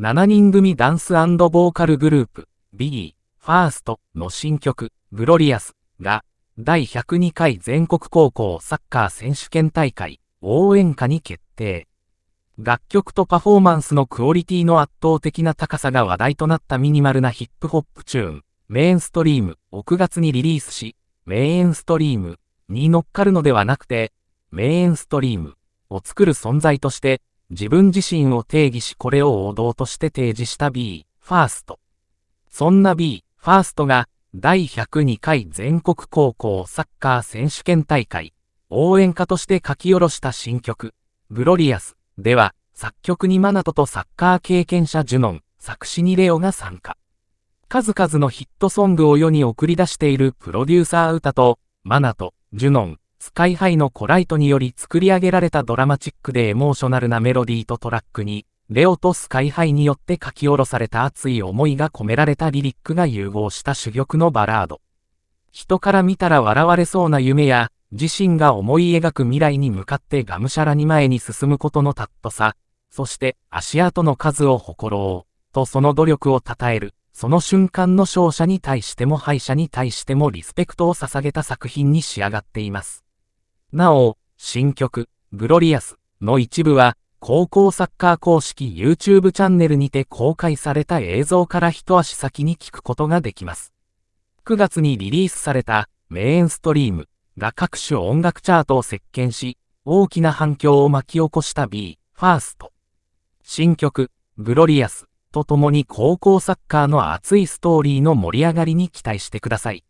7人組ダンスボーカルグループ、ビギー、ファーストの新曲、グロリアスが、第102回全国高校サッカー選手権大会応援歌に決定。楽曲とパフォーマンスのクオリティの圧倒的な高さが話題となったミニマルなヒップホップチューン、メインストリームを9月にリリースし、メインストリームに乗っかるのではなくて、メインストリームを作る存在として、自分自身を定義しこれを王道として提示した B、ファースト。そんな B、ファーストが、第102回全国高校サッカー選手権大会、応援歌として書き下ろした新曲、グロリアス、では、作曲にマナトとサッカー経験者ジュノン、作詞にレオが参加。数々のヒットソングを世に送り出しているプロデューサー歌と、マナト、ジュノン、スカイハイのコライトにより作り上げられたドラマチックでエモーショナルなメロディーとトラックに、レオとスカイハイによって書き下ろされた熱い思いが込められたリリックが融合した珠玉のバラード。人から見たら笑われそうな夢や、自身が思い描く未来に向かってがむしゃらに前に進むことのたっとさ、そして足跡の数を誇ろう、とその努力を称える、その瞬間の勝者に対しても敗者に対してもリスペクトを捧げた作品に仕上がっています。なお、新曲、グロリアスの一部は、高校サッカー公式 YouTube チャンネルにて公開された映像から一足先に聞くことができます。9月にリリースされたメインストリームが各種音楽チャートを席巻し、大きな反響を巻き起こした B、ファースト。新曲、グロリアスと共に高校サッカーの熱いストーリーの盛り上がりに期待してください。